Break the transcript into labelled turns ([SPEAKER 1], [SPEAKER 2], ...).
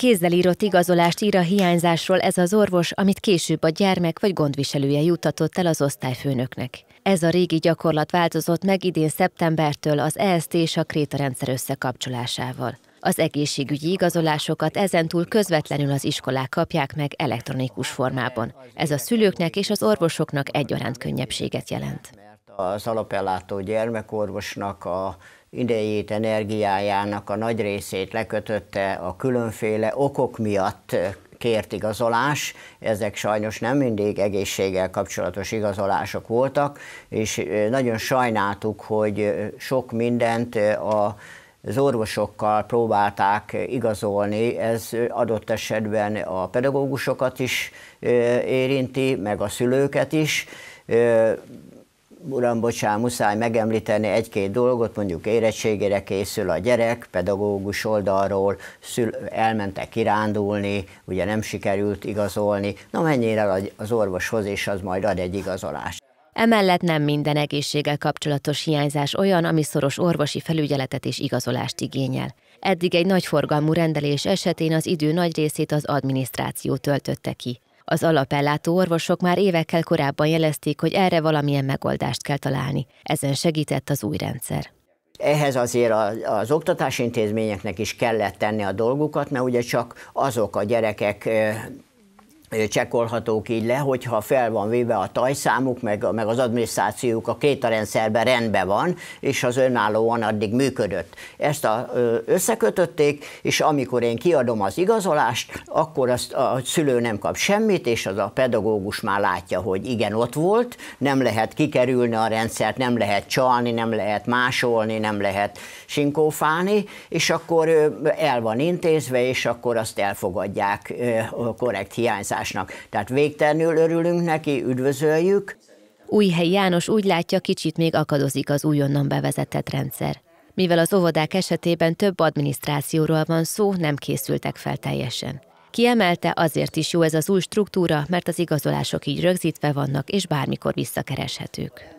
[SPEAKER 1] Kézzel írott igazolást ír a hiányzásról ez az orvos, amit később a gyermek vagy gondviselője juttatott el az osztályfőnöknek. Ez a régi gyakorlat változott meg idén szeptembertől az EST és a Kréta rendszer összekapcsolásával. Az egészségügyi igazolásokat ezentúl közvetlenül az iskolák kapják meg elektronikus formában. Ez a szülőknek és az orvosoknak egyaránt könnyebbséget jelent
[SPEAKER 2] az alapellátó gyermekorvosnak a idejét, energiájának a nagy részét lekötötte a különféle okok miatt kért igazolás, ezek sajnos nem mindig egészséggel kapcsolatos igazolások voltak, és nagyon sajnáltuk, hogy sok mindent a az orvosokkal próbálták igazolni, ez adott esetben a pedagógusokat is érinti, meg a szülőket is uram, bocsán, muszáj megemlíteni egy-két dolgot, mondjuk érettségére készül a gyerek, pedagógus oldalról, szül, elmentek kirándulni, ugye nem sikerült igazolni, na mennyire az orvoshoz, és az majd ad egy igazolást.
[SPEAKER 1] Emellett nem minden egészséggel kapcsolatos hiányzás olyan, ami szoros orvosi felügyeletet és igazolást igényel. Eddig egy nagy forgalmú rendelés esetén az idő nagy részét az adminisztráció töltötte ki. Az alapellátó orvosok már évekkel korábban jelezték, hogy erre valamilyen megoldást kell találni. Ezen segített az új rendszer.
[SPEAKER 2] Ehhez azért az, oktatási intézményeknek is kellett tenni a dolgukat, mert ugye csak azok a gyerekek eh, csekkolhatók így le, hogyha fel van véve a tajszámuk, meg, meg az adminisztrációjuk a két a rendszerben rendben van, és az önállóan addig működött. Ezt a, összekötötték, és amikor én kiadom az igazolást, akkor azt a szülő nem kap semmit, és az a pedagógus már látja, hogy igen, ott volt, nem lehet kikerülni a rendszert, nem lehet csalni, nem lehet másolni, nem lehet sinkófálni, és akkor el van intézve, és akkor azt elfogadják a korrekt hiányzás változásnak. Tehát végtelenül örülünk neki, üdvözöljük.
[SPEAKER 1] Újhely János úgy látja, kicsit még akadozik az újonnan bevezetett rendszer. Mivel az óvodák esetében több adminisztrációról van szó, nem készültek fel teljesen. Kiemelte, azért is jó ez az új struktúra, mert az igazolások így rögzítve vannak, és bármikor visszakereshetők.